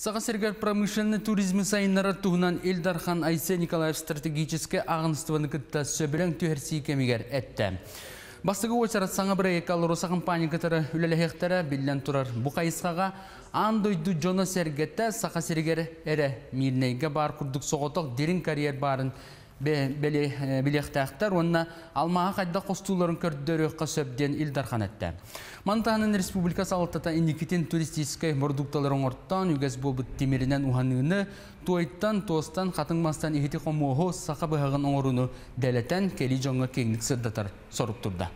Саға сергер промышленный туризм сайыннары туғынан Элдархан Айсе Николаев стратегическе ағыныстывыны күтті сөбірін түйерсі кемегер әтті. Бастығы сарат саңы бір екалы роса компания кітары үлелехектері білден тұрар бұқайысқаға андойды жоны сергетті сақа сергер әрі мирнейге бар күрдік соғытық дерін карьер барын Э, билехтәқтар, онна алмаға қайда қостуларын көрддері өққа үлдар илдархан әтті. республика салыттата индикетін туристическай продукталарын орттан, үгәз болбыт темерінен ұғаныңыны туайттан, тостан, қатыңмастан ехеті қомуғы сақа бұғығын оңыруны дәләтән келі жаңа кеңдік сұрдатар сорып тұрды.